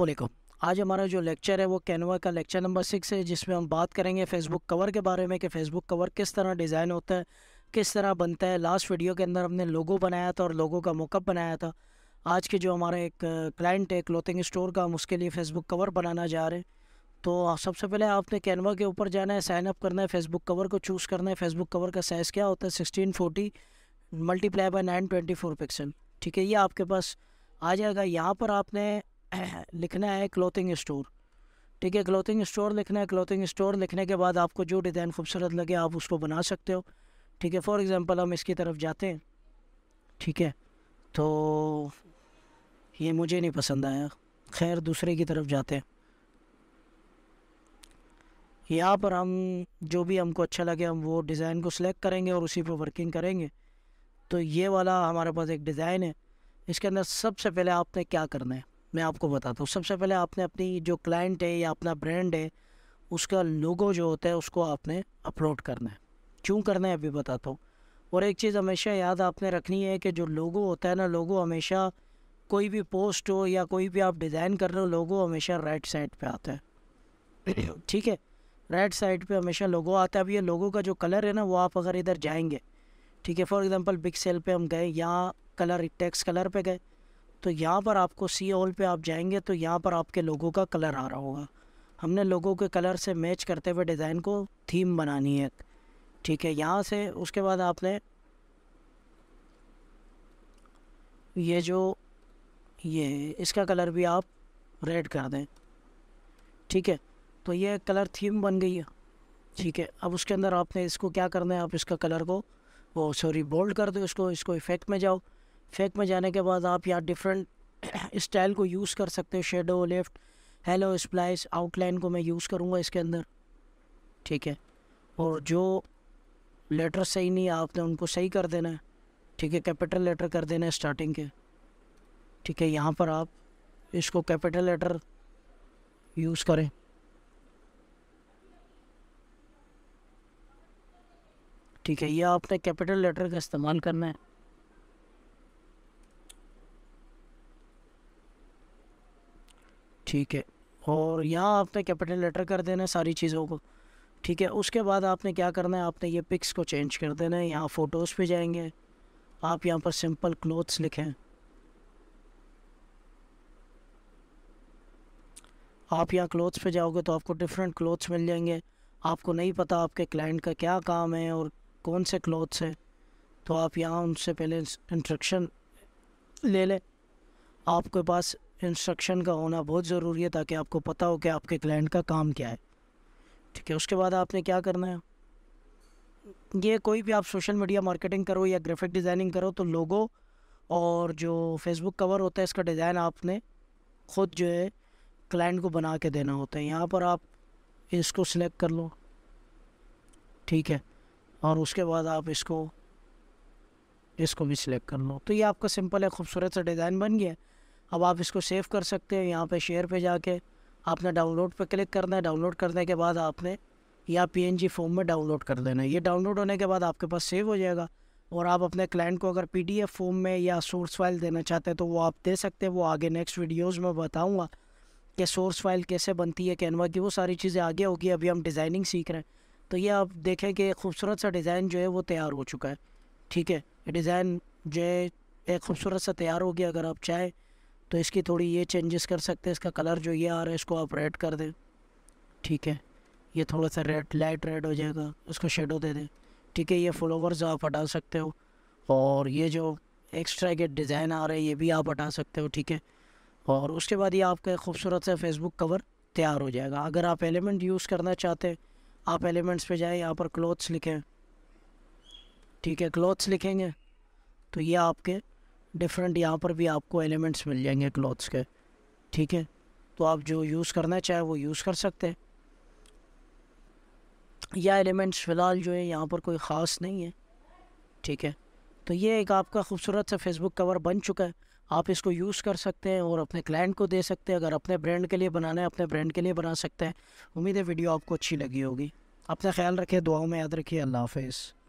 वालेकुम आज हमारा जो लेक्चर है वो कैनवा का लेक्चर नंबर सिक्स है जिसमें हम बात करेंगे फेसबुक कवर के बारे में कि फेसबुक कवर किस तरह डिज़ाइन होता है किस तरह बनता है लास्ट वीडियो के अंदर हमने लोगो बनाया था और लोगों का मोकअप बनाया था आज के जो हमारे एक क्लाइंट uh, है क्लोथिंग स्टोर का हम उसके लिए फ़ेसबुक कवर बनाना जा रहे हैं तो सबसे पहले आपने कैनवा के ऊपर जाना है साइनअप करना है फेसबुक कवर को चूज़ करना है फेसबुक कवर का साइज़ क्या होता है sixteen forty multiply by nine twenty four pixel ठीक है ये आपके पास आ जाएगा यहाँ पर आपने लिखना है क्लोथिंग स्टोर ठीक है क्लोथिंग स्टोर लिखना है क्लोथिंग स्टोर लिखने के बाद आपको जो डिज़ाइन खूबसूरत लगे आप उसको बना सकते हो ठीक है फॉर एग्ज़ाम्पल हम इसकी तरफ जाते हैं ठीक है तो ये मुझे नहीं पसंद आया खैर दूसरे की तरफ जाते हैं यहाँ पर हम जो भी हमको अच्छा लगे हम वो डिज़ाइन को सिलेक्ट करेंगे और उसी पर वर्किंग करेंगे तो ये वाला हमारे पास एक डिज़ाइन है इसके अंदर सबसे पहले आपने क्या करना है मैं आपको बताता हूँ सबसे पहले आपने अपनी जो क्लाइंट है या अपना ब्रांड है उसका लोगो जो होता है उसको आपने अपलोड करना है क्यों करना है अभी बताता हूँ और एक चीज़ हमेशा याद आपने रखनी है कि जो लोगो होता है ना लोगो हमेशा कोई भी पोस्ट हो या कोई भी आप डिज़ाइन कर रहे हो लोगो हमेशा राइट साइड पे आता है ठीक है राइट साइड पे हमेशा लोगो आता है अब ये लोगो का जो कलर है ना वो आप अगर इधर जाएंगे ठीक है फॉर एग्जांपल बिग सेल पे हम गए यहाँ कलर टेक्स कलर पे गए तो यहाँ पर आपको सी ऑल पे आप जाएंगे तो यहाँ पर आपके लोगों का कलर आ रहा होगा हमने लोगों के कलर से मैच करते हुए डिज़ाइन को थीम बनानी है ठीक है यहाँ से उसके बाद आपने ये जो ये इसका कलर भी आप रेड कर दें ठीक है तो ये कलर थीम बन गई है ठीक है अब उसके अंदर आपने इसको क्या करना है आप इसका कलर को वो सॉरी बोल्ड कर दो इसको इसको इफेक्ट में जाओ फेक में जाने के बाद आप यहाँ डिफरेंट स्टाइल को यूज़ कर सकते हो shadow left hello splice outline को मैं यूज़ करूँगा इसके अंदर ठीक है और जो लेटर सही नहीं आपने उनको सही कर देना है ठीक है कैपिटल लेटर कर देना है स्टार्टिंग के ठीक है यहाँ पर आप इसको कैपिटल लेटर यूज़ करें ठीक है ये आपने कैपिटल लेटर का इस्तेमाल करना है ठीक है हाँ। और यहाँ आपने कैपिटल लेटर कर देना है सारी चीज़ों को ठीक है उसके बाद आपने क्या करना है आपने ये पिक्स को चेंज कर देना है यहाँ फ़ोटोज़ पे जाएंगे आप यहाँ पर सिंपल क्लोथ्स लिखें आप यहाँ क्लोथ्स पे जाओगे तो आपको डिफरेंट क्लोथ्स मिल जाएंगे आपको नहीं पता आपके क्लाइंट का क्या काम है और कौन से क्लोथ्स हैं तो आप यहाँ उनसे पहले इंस्ट्रक्शन ले लें आपके पास इंस्ट्रक्शन का होना बहुत ज़रूरी है ताकि आपको पता हो कि आपके क्लाइंट का काम क्या है ठीक है उसके बाद आपने क्या करना है ये कोई भी आप सोशल मीडिया मार्केटिंग करो या ग्राफिक डिज़ाइनिंग करो तो लोगो और जो फेसबुक कवर होता है इसका डिज़ाइन आपने ख़ुद जो है क्लाइंट को बना के देना होता है यहाँ पर आप इसको सिलेक्ट कर लो ठीक है और उसके बाद आप इसको इसको भी सिलेक्ट कर लो तो ये आपका सिंपल है खूबसूरत सा डिज़ाइन बन गया अब आप इसको सेव कर सकते हैं यहाँ पे शेयर पे जाके आपने डाउनलोड पे क्लिक करना है डाउनलोड करने के बाद आपने या पी फॉर्म में डाउनलोड कर देना है ये डाउनलोड होने के बाद आपके पास सेव हो जाएगा और आप अपने क्लाइंट को अगर पी फॉर्म में या सोर्स फाइल देना चाहते हैं तो वो आप दे सकते हैं वो आगे नेक्स्ट वीडियोज़ में बताऊँगा कि सोर्स फाइल कैसे बनती है कैनवा की वो सारी चीज़ें आगे होगी अभी हम डिज़ाइनिंग सीख रहे हैं तो ये आप देखें कि खूबसूरत सा डिज़ाइन जो है वो तैयार हो चुका है ठीक है डिज़ाइन जो है एक खूबसूरत सा तैयार हो गया अगर आप चाहें तो इसकी थोड़ी ये चेंजेस कर सकते हैं इसका कलर जो ये आ रहा है इसको आप रेड कर दें ठीक है ये थोड़ा सा रेड लाइट रेड हो जाएगा इसको शेडो दे दें ठीक है ये फ्लोवर्स आप हटा सकते हो और ये जो एक्स्ट्रा के डिज़ाइन आ रहे हैं ये भी आप हटा सकते हो ठीक है और उसके बाद ये आपका खूबसूरत सा फेसबुक कवर तैयार हो जाएगा अगर आप एलिमेंट यूज़ करना चाहते हैं आप एलिमेंट्स पे जाएं यहाँ पर क्लोथ्स लिखें ठीक है क्लोथ्स लिखेंगे तो ये आपके डिफरेंट यहाँ पर भी आपको एलिमेंट्स मिल जाएंगे क्लॉथ्स के ठीक है तो आप जो यूज़ करना चाहे वो यूज़ कर सकते हैं या एलिमेंट्स फ़िलहाल जो है यहाँ पर कोई ख़ास नहीं है ठीक है तो ये एक आपका खूबसूरत सा फेसबुक कवर बन चुका है आप इसको यूज़ कर सकते हैं और अपने क्लाइंट को दे सकते हैं अगर अपने ब्रांड के लिए बनाना है अपने ब्रांड के लिए बना सकते हैं उम्मीद है वीडियो आपको अच्छी लगी होगी अपना ख्याल रखें दुआओं में याद रखिए अल्लाह हाफिज़